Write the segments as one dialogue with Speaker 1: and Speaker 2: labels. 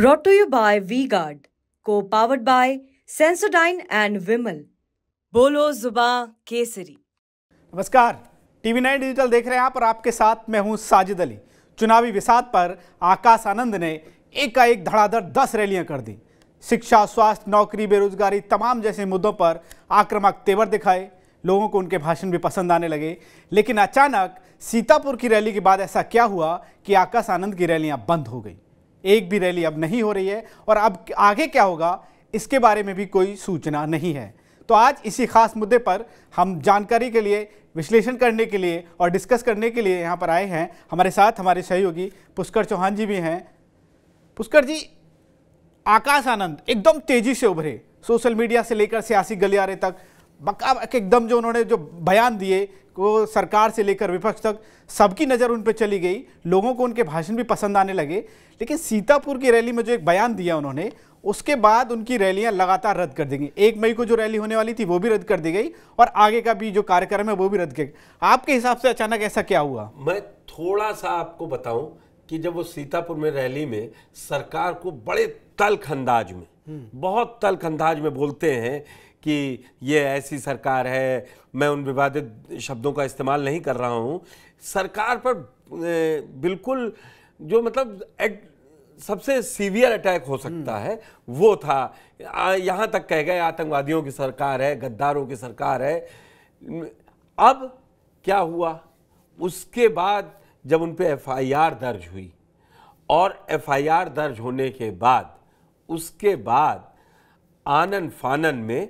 Speaker 1: Brought to you by V guard co powered by Sensodyne and Vimal बोलो जुबा केसरी नमस्कार TV nine digital देख रहे हैं आप और आपके साथ मैं हूं साजिद अली चुनावी विसाद पर आकाश आनंद ने एकाएक धड़ाधड़ दस रैलियां कर दी शिक्षा स्वास्थ्य नौकरी बेरोजगारी तमाम जैसे मुद्दों पर आक्रामक तेवर दिखाए लोगों को उनके भाषण भी पसंद आने लगे लेकिन अचानक सीतापुर की रैली के बाद ऐसा क्या हुआ कि आकाश आनंद की रैलियां बंद हो गई एक भी रैली अब नहीं हो रही है और अब आगे क्या होगा इसके बारे में भी कोई सूचना नहीं है तो आज इसी खास मुद्दे पर हम जानकारी के लिए विश्लेषण करने के लिए और डिस्कस करने के लिए यहाँ पर आए हैं हमारे साथ हमारे सहयोगी पुष्कर चौहान जी भी हैं पुष्कर जी आकाश आनंद एकदम तेजी से उभरे सोशल मीडिया से लेकर सियासी गलियारे तक बका एकदम जो उन्होंने जो बयान दिए को सरकार से लेकर विपक्ष तक सबकी नज़र उन पर चली गई लोगों को उनके भाषण भी पसंद आने लगे लेकिन सीतापुर की रैली में जो एक बयान दिया उन्होंने उसके बाद उनकी रैलियां लगातार रद्द कर दी गई एक मई को जो रैली होने वाली थी वो भी रद्द कर दी गई और आगे का भी जो कार्यक्रम है वो भी रद्द किया आपके हिसाब से अचानक ऐसा क्या हुआ
Speaker 2: मैं थोड़ा सा आपको बताऊं कि जब वो सीतापुर में रैली में सरकार को बड़े तल्ख अंदाज में हम्म। बहुत तल्ख अंदाज में बोलते हैं कि ये ऐसी सरकार है मैं उन विवादित शब्दों का इस्तेमाल नहीं कर रहा हूँ सरकार पर बिल्कुल जो मतलब एट सबसे सीवियर अटैक हो सकता हम्म। है वो था यहाँ तक कह गए आतंकवादियों की सरकार है गद्दारों की सरकार है अब क्या हुआ उसके बाद जब उन पर एफ दर्ज हुई और एफ दर्ज होने के बाद उसके बाद आनन फानन में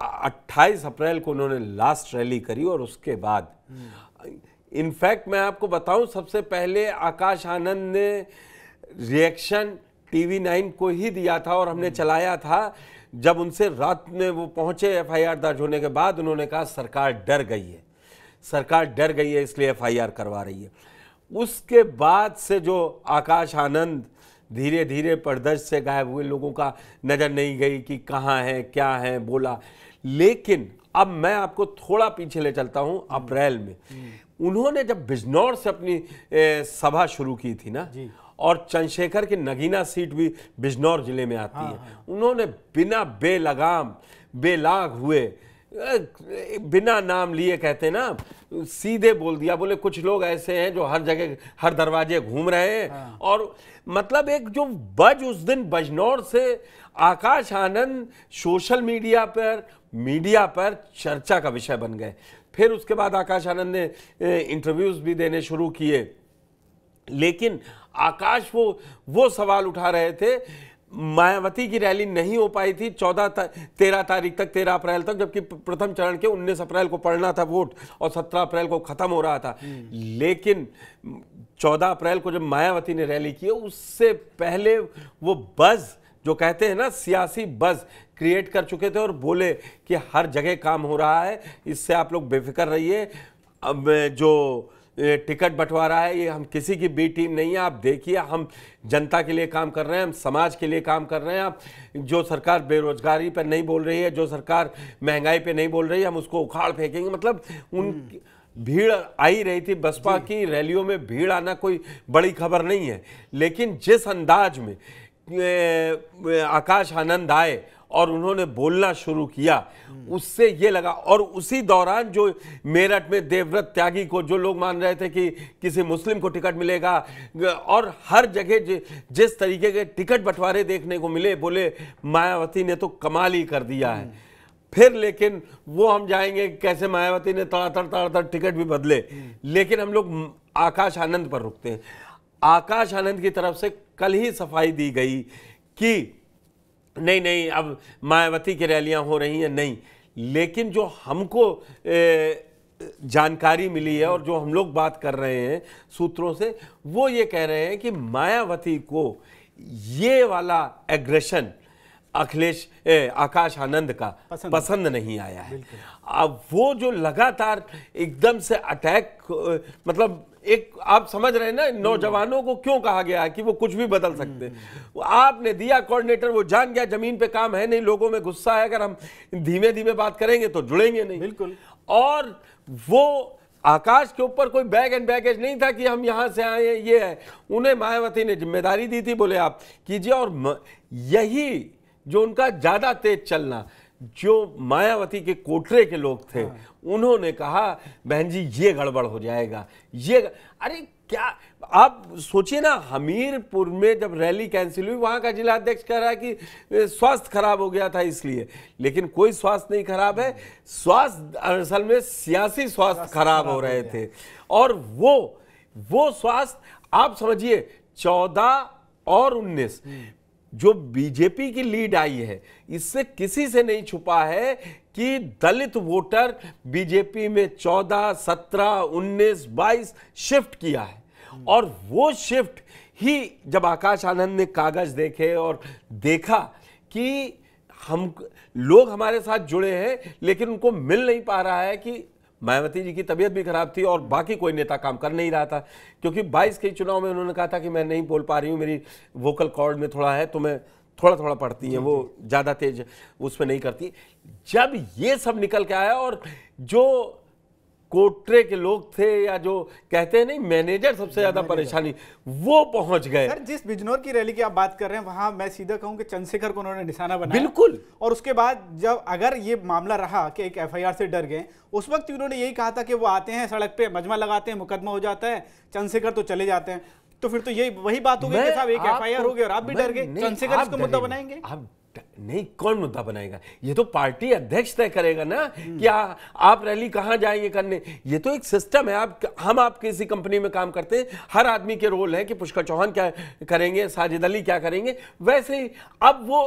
Speaker 2: 28 अप्रैल को उन्होंने लास्ट रैली करी और उसके बाद इनफैक्ट मैं आपको बताऊं सबसे पहले आकाश आनंद ने रिएक्शन टीवी नाइन को ही दिया था और हमने चलाया था जब उनसे रात में वो पहुंचे एफआईआर दर्ज होने के बाद उन्होंने कहा सरकार डर गई है सरकार डर गई है इसलिए एफआईआर करवा रही है उसके बाद से जो आकाश आनंद धीरे धीरे प्रदर्श से गायब हुए लोगों का नज़र नहीं गई कि कहाँ है क्या है बोला लेकिन अब मैं आपको थोड़ा पीछे ले चलता हूं अप्रैल में उन्होंने जब बिजनौर से अपनी सभा शुरू की थी ना और चंद्रशेखर की नगीना सीट भी बिजनौर जिले में आती हाँ, है हाँ। उन्होंने बिना बेलगाम बेलाग हुए बिना नाम लिए कहते ना सीधे बोल दिया बोले कुछ लोग ऐसे हैं जो हर जगह हर दरवाजे घूम रहे हैं हाँ। और मतलब एक जो बज उस दिन बजनौर से आकाश आनंद सोशल मीडिया पर मीडिया पर चर्चा का विषय बन गए फिर उसके बाद आकाश आनंद ने इंटरव्यूज़ भी देने शुरू किए लेकिन आकाश वो वो सवाल उठा रहे थे मायावती की रैली नहीं हो पाई थी चौदह ता, तेरह तारीख तक तेरह अप्रैल तक जबकि प्रथम चरण के उन्नीस अप्रैल को पड़ना था वोट और सत्रह अप्रैल को खत्म हो रहा था लेकिन चौदह अप्रैल को जब मायावती ने रैली की उससे पहले वो बज़ जो कहते हैं ना सियासी बज क्रिएट कर चुके थे और बोले कि हर जगह काम हो रहा है इससे आप लोग बेफिक्र रहिए अब जो टिकट बंटवारा है ये हम किसी की बी टीम नहीं है आप देखिए हम जनता के लिए काम कर रहे हैं हम समाज के लिए काम कर रहे हैं आप जो सरकार बेरोजगारी पर नहीं बोल रही है जो सरकार महंगाई पर नहीं बोल रही है हम उसको उखाड़ फेंकेंगे मतलब उन हम्म। भीड़ आई रही थी बसपा की रैलियों में भीड़ आना कोई बड़ी खबर नहीं है लेकिन जिस अंदाज में आकाश आनंद आए और उन्होंने बोलना शुरू किया उससे ये लगा और उसी दौरान जो मेरठ में देवव्रत त्यागी को जो लोग मान रहे थे कि किसी मुस्लिम को टिकट मिलेगा और हर जगह जिस तरीके के टिकट बंटवारे देखने को मिले बोले मायावती ने तो कमाल ही कर दिया है फिर लेकिन वो हम जाएंगे कैसे मायावती ने तड़ातड़ तड़ातड़ टिकट भी बदले लेकिन हम लोग आकाश आनंद पर रुकते हैं आकाश आनंद की तरफ से कल ही सफाई दी गई कि नहीं नहीं अब मायावती की रैलियां हो रही हैं नहीं लेकिन जो हमको ए, जानकारी मिली है और जो हम लोग बात कर रहे हैं सूत्रों से वो ये कह रहे हैं कि मायावती को ये वाला एग्रेशन अखिलेश आकाश आनंद का पसंद, पसंद नहीं आया है अब वो जो लगातार एकदम से अटैक मतलब एक आप समझ रहे हैं ना नौजवानों को क्यों कहा गया है कि वो कुछ भी बदल सकते हैं आपने दिया कोऑर्डिनेटर वो जान गया जमीन पे काम है नहीं लोगों में गुस्सा है अगर हम धीमे धीमे बात करेंगे तो जुड़ेंगे नहीं बिल्कुल और वो आकाश के ऊपर कोई बैग एंड बैगेज नहीं था कि हम यहां से आए ये है उन्हें मायावती ने जिम्मेदारी दी थी बोले आप कीजिए और यही जो उनका ज़्यादा तेज चलना जो मायावती के कोटरे के लोग थे हाँ। उन्होंने कहा बहन जी ये गड़बड़ हो जाएगा ये अरे क्या आप सोचिए ना हमीरपुर में जब रैली कैंसिल हुई वहाँ का जिला अध्यक्ष कह रहा है कि स्वास्थ्य खराब हो गया था इसलिए लेकिन कोई स्वास्थ्य नहीं खराब है स्वास्थ्य असल में सियासी स्वास्थ्य खराब हो रहे थे और वो वो स्वास्थ्य आप समझिए चौदह और उन्नीस हम्म। जो बीजेपी की लीड आई है इससे किसी से नहीं छुपा है कि दलित वोटर बीजेपी में 14, 17, 19, 22 शिफ्ट किया है और वो शिफ्ट ही जब आकाश आनंद ने कागज देखे और देखा कि हम लोग हमारे साथ जुड़े हैं लेकिन उनको मिल नहीं पा रहा है कि मायावती जी की तबीयत भी खराब थी और बाकी कोई नेता काम कर नहीं रहा था क्योंकि 22 के चुनाव में उन्होंने कहा था कि मैं नहीं बोल पा रही हूँ मेरी वोकल कॉर्ड में थोड़ा है तो मैं थोड़ा थोड़ा पढ़ती हैं वो ज़्यादा तेज उसमें नहीं करती जब ये सब निकल के आया और जो कोटरे के लोग थे या जो कहते
Speaker 1: हैं नहीं मैनेजर सबसे ज्यादा परेशानी वो पहुंच गए सर जिस बिजनौर की रैली की आप बात कर रहे हैं वहां मैं सीधा कहूं कि चंद्रशेखर को उन्होंने निशाना बनाया बिल्कुल और उसके बाद जब अगर ये मामला रहा कि एक एफआईआर से डर गए उस वक्त उन्होंने यही कहा था कि वो आते हैं सड़क पे मजमा लगाते हैं मुकदमा हो जाता है चंद्रशेखर तो चले जाते हैं तो फिर तो यही वही बात हो गई कि साहब एक एफआईआर हो गए और आप भी डर गए चंद्रशेखर इसको मुद्दा बनाएंगे
Speaker 2: आप नहीं कौन मुद्दा बनाएगा ये तो पार्टी अध्यक्ष तय करेगा ना कि आ, आप रैली कहां जाएंगे करने ये तो एक सिस्टम है आप हम आप किसी कंपनी में काम करते हैं हर आदमी के रोल है कि पुष्कर चौहान क्या करेंगे साजिद अली क्या करेंगे वैसे ही अब वो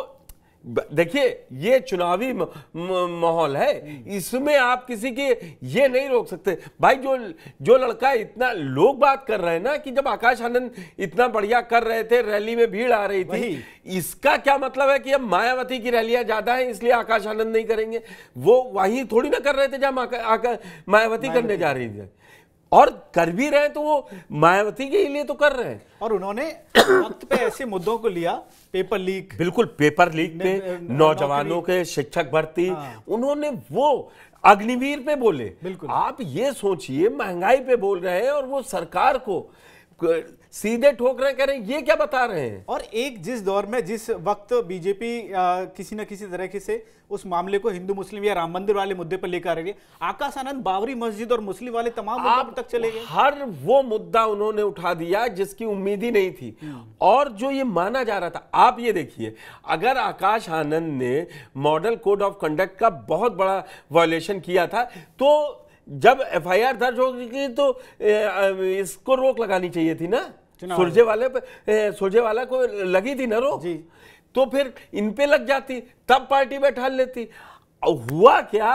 Speaker 2: देखिए ये चुनावी माहौल है इसमें आप किसी के ये नहीं रोक सकते भाई जो जो लड़का इतना लोग बात कर रहे हैं ना कि जब आकाश आनंद इतना बढ़िया कर रहे थे रैली में भीड़ आ रही थी इसका क्या मतलब है कि अब मायावती की रैलियां ज्यादा है इसलिए आकाश आनंद नहीं करेंगे वो वहीं थोड़ी ना कर रहे थे जहां मायावती करने जा रही थी और कर भी रहे हैं तो वो मायावती के लिए तो कर रहे हैं और उन्होंने वक्त पे ऐसे मुद्दों को लिया पेपर लीक बिल्कुल पेपर लीक पे नौजवानों के शिक्षक भर्ती हाँ। उन्होंने वो अग्निवीर पे बोले बिल्कुल आप ये सोचिए महंगाई पे बोल रहे हैं और वो
Speaker 1: सरकार को सीधे ठोक रहे कह रहे हैं ये क्या बता रहे हैं और एक जिस दौर में जिस वक्त बीजेपी किसी न किसी तरीके से उस मामले को हिंदू मुस्लिम या राम मंदिर वाले मुद्दे पर लेकर आ रही है आकाश आनंद बाबरी मस्जिद और मुस्लिम वाले तमाम आप तक चले गए हर
Speaker 2: वो मुद्दा उन्होंने उठा दिया जिसकी उम्मीद ही नहीं थी हम्म। और जो ये माना जा रहा था आप ये देखिए अगर आकाश आनंद ने मॉडल कोड ऑफ कंडक्ट का बहुत बड़ा वायोलेशन किया था तो जब एफआईआर दर्ज होगी तो इसको रोक लगानी चाहिए थी ना सुरजे वाले पे वाला को लगी थी ना रोक तो फिर इन पे लग जाती तब पार्टी बैठा लेती हुआ क्या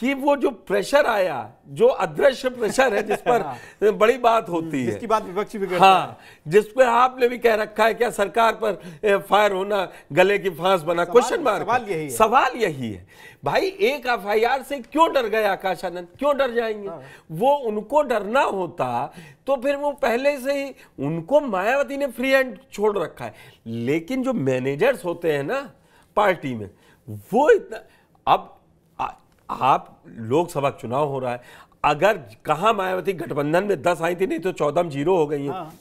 Speaker 2: कि वो जो प्रेशर आया जो अदृश्य प्रेशर है जिस पर हाँ। बड़ी बात होती हम्म, है इसकी बात विपक्षी भी हाँ जिस पर आपने भी कह रखा है क्या सरकार पर फायर होना गले की फांस बना क्वेश्चन मार्क सवाल यही है सवाल यही है भाई एक एफ से क्यों डर गए आकाश आनंद क्यों डर जाएंगे हाँ। वो उनको डरना होता तो फिर वो पहले से ही उनको मायावती ने फ्री हैंड छोड़ रखा है लेकिन जो मैनेजर्स होते हैं ना पार्टी में वो इतना अब आप लोकसभा चुनाव हो रहा है अगर कहा मायावती गठबंधन में दस आई थी नहीं तो चौदह जीरो हो गई है हाँ।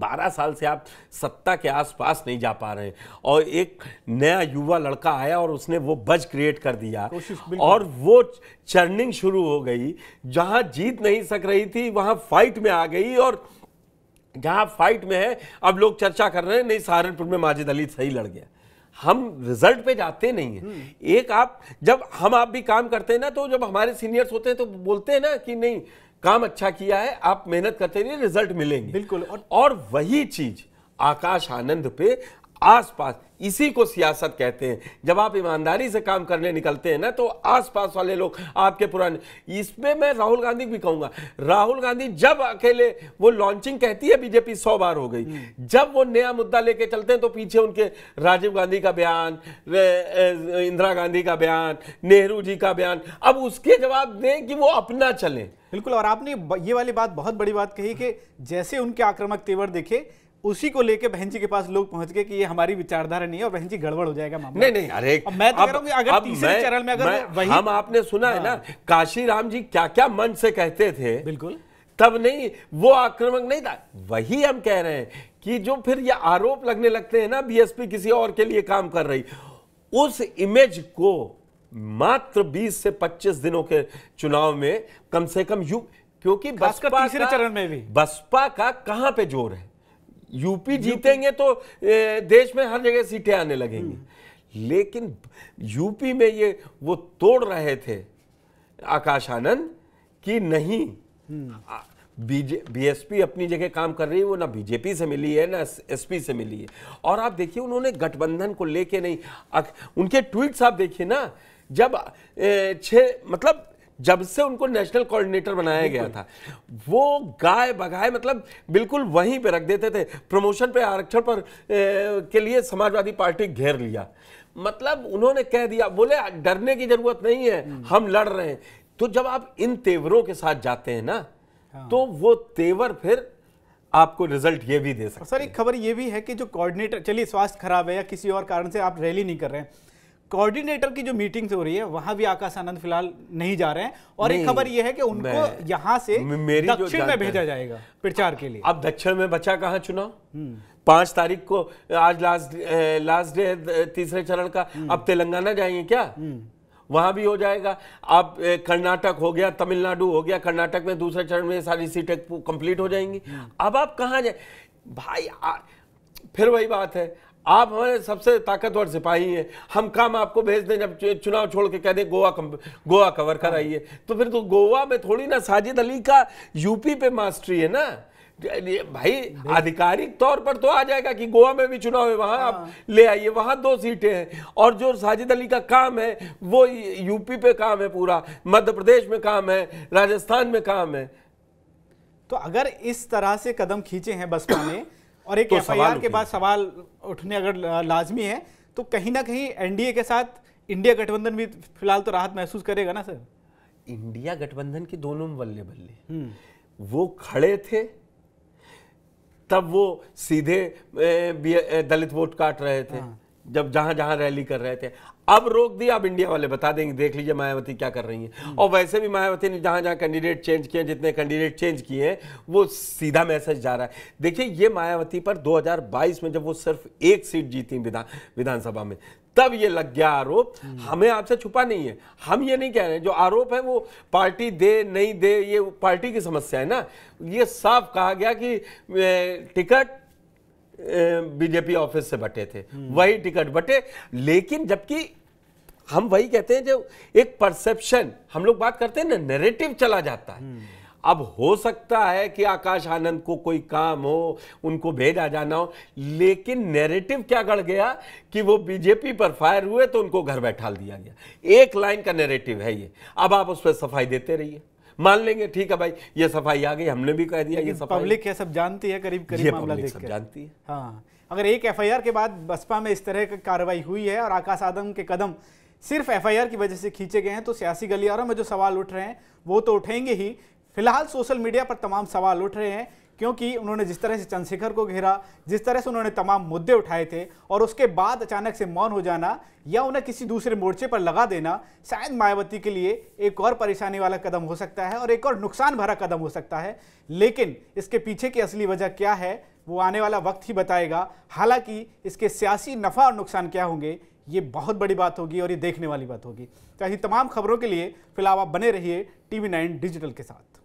Speaker 2: बारह साल से आप सत्ता के आसपास नहीं जा पा रहे हैं और एक नया युवा लड़का आया और उसने वो बज क्रिएट कर दिया और वो चर्निंग शुरू हो गई जहां जीत नहीं सक रही थी वहां फाइट में आ गई और जहां फाइट में है अब लोग चर्चा कर रहे हैं नहीं सहारनपुर में माजिद अली सही लड़ गया हम रिजल्ट पे जाते नहीं है हम्म। एक आप जब हम आप भी काम करते हैं ना तो जब हमारे सीनियर्स होते हैं तो बोलते हैं ना कि नहीं काम अच्छा किया है आप मेहनत करते रहिए रिजल्ट मिलेंगे बिल्कुल और, और वही चीज आकाश आनंद पे आसपास इसी को सियासत कहते हैं जब आप ईमानदारी से काम करने निकलते हैं ना तो आसपास वाले लोग आपके पुराने इसमें मैं राहुल गांधी भी कहूंगा राहुल गांधी जब अकेले वो लॉन्चिंग कहती है बीजेपी सौ बार हो गई हम्म। जब वो नया मुद्दा लेके चलते हैं तो पीछे उनके राजीव गांधी का बयान इंदिरा गांधी का बयान नेहरू जी का
Speaker 1: बयान अब उसके जवाब दें कि वो अपना चले बिल्कुल और आपने ये वाली बात बहुत बड़ी बात कही कि जैसे उनके आक्रामक तेवर देखे उसी को लेके बहन जी के पास लोग पहुंच गए कि ये हमारी विचारधारा नहीं है और बहन जी गड़बड़ हो जाएगा मामला
Speaker 2: नहीं नहीं अरे मैं तो अब, कह अगर अब तीसरे चरण में अगर मैं, वही हम आपने सुना है ना हाँ। काशी राम जी क्या क्या मन से कहते थे बिल्कुल तब नहीं वो आक्रमक नहीं था वही हम कह रहे हैं कि जो फिर ये आरोप लगने लगते हैं ना बीएसपी किसी और के लिए काम कर रही उस इमेज को मात्र 20 से 25 दिनों के चुनाव में कम से कम युग क्योंकि बसपा चरण में भी बसपा का कहां पे जोर है यूपी जीतेंगे तो देश में हर जगह सीटें आने लगेंगी हम्म। लेकिन यूपी में ये वो तोड़ रहे थे आकाश आनंद कि नहीं हम्म। बीजे बीएसपी अपनी जगह काम कर रही है वो ना बीजेपी से मिली है ना एसपी से मिली है और आप देखिए उन्होंने गठबंधन को लेके नहीं उनके ट्वीट्स आप देखिए ना जब छः मतलब जब से उनको नेशनल कोऑर्डिनेटर बनाया गया था वो गाय बगाए मतलब बिल्कुल वहीं पे रख देते थे प्रमोशन पे आरक्षण पर ए, के लिए समाजवादी पार्टी घेर लिया मतलब उन्होंने कह दिया बोले डरने की जरूरत नहीं है हम्म। हम लड़ रहे हैं तो जब आप इन तेवरों के साथ जाते हैं ना हाँ। तो वो तेवर फिर आपको रिजल्ट ये भी दे सकते
Speaker 1: सर एक खबर ये भी है कि जो कोऑर्डिनेटर चलिए स्वास्थ्य खराब है या किसी और कारण से आप रैली नहीं कर रहे हैं कोऑर्डिनेटर की जो मीटिंग हो रही है वहां भी आकाश आनंद फिलहाल नहीं जा रहे हैं और एक खबर यह है कि उनको यहां से दक्षिण में भेजा जाएगा
Speaker 2: प्रचार के लिए अब दक्षिण में बचा कहा चुनाव हम्म। पांच तारीख को आज लास्ट लास्ट डे तीसरे चरण का हम्म। अब तेलंगाना जाएंगे क्या हम्म। वहां भी हो जाएगा अब eh, कर्नाटक हो गया तमिलनाडु हो गया कर्नाटक में दूसरे चरण में सारी सीटें कंप्लीट हो जाएंगी अब आप कहा जाए भाई आ, फिर वही बात है आप हमारे सबसे ताकतवर सिपाही हैं हम काम आपको भेज दें जब चुनाव छोड़ के कह दें गोवा गोवा कवर कराइए तो फिर तो गोवा में थोड़ी ना साजिद अली का यूपी पे मास्टरी है ना भाई आधिकारिक तौर पर तो आ जाएगा कि गोवा में भी चुनाव है वहां आप हाँ। ले आइए वहां दो सीटें हैं और जो साजिद अली का काम है वो यूपी पे काम है पूरा मध्य प्रदेश में काम है राजस्थान में काम है तो अगर
Speaker 1: इस तरह से कदम खींचे हैं बसपा ने और एक तो एफ आई के बाद सवाल उठने अगर लाजमी है तो कहीं ना कहीं एनडीए के साथ इंडिया गठबंधन भी फिलहाल तो राहत महसूस करेगा ना सर
Speaker 2: इंडिया गठबंधन की दोनों बल्ले बल्ले हम्म। वो खड़े थे तब वो सीधे दलित वोट काट रहे थे हाँ। जब जहां जहां रैली कर रहे थे अब रोक दिया अब इंडिया वाले बता देंगे देख लीजिए मायावती क्या कर रही हैं और वैसे भी मायावती ने जहां जहां कैंडिडेट चेंज किए जितने कैंडिडेट चेंज किए हैं वो सीधा मैसेज जा रहा है देखिए ये मायावती पर 2022 में जब वो सिर्फ एक सीट जीती विधान विधानसभा में तब ये लग गया आरोप हमें आपसे छुपा नहीं है हम ये नहीं कह रहे हैं जो आरोप है वो पार्टी दे नहीं दे ये पार्टी की समस्या है ना ये साफ कहा गया कि टिकट बीजेपी ऑफिस से बटे थे वही टिकट बटे लेकिन जबकि हम वही कहते हैं जो एक परसेप्शन हम लोग बात करते हैं ना नैरेटिव चला जाता है अब हो सकता है कि आकाश आनंद को कोई काम हो उनको भेजा जाना हो लेकिन नैरेटिव क्या गढ़ गया कि वो बीजेपी पर फायर हुए तो उनको घर बैठा दिया गया एक लाइन का नैरेटिव है ये अब आप उस पर सफाई देते रहिए मान लेंगे ठीक है भाई ये सफाई आ गई हमने भी कह दिया ये सफाई पब्लिक है सब जानती
Speaker 1: है करीब करीब मामला देख सब जानती है हाँ अगर एक एफआईआर के बाद बसपा में इस तरह की कार्रवाई हुई है और आकाश आदम के कदम सिर्फ एफआईआर की वजह से खींचे गए हैं तो सियासी गलियारों में जो सवाल उठ रहे हैं वो तो उठेंगे ही फिलहाल सोशल मीडिया पर तमाम सवाल उठ रहे हैं क्योंकि उन्होंने जिस तरह से चंद्रशेखर को घेरा जिस तरह से उन्होंने तमाम मुद्दे उठाए थे और उसके बाद अचानक से मौन हो जाना या उन्हें किसी दूसरे मोर्चे पर लगा देना शायद मायावती के लिए एक और परेशानी वाला कदम हो सकता है और एक और नुकसान भरा कदम हो सकता है लेकिन इसके पीछे की असली वजह क्या है वो आने वाला वक्त ही बताएगा हालांकि इसके सियासी नफ़ा और नुकसान क्या होंगे ये बहुत बड़ी बात होगी और ये देखने वाली बात होगी तो ऐसी तमाम खबरों के लिए फिलहाल आप बने रहिए टीवी नाइन डिजिटल के साथ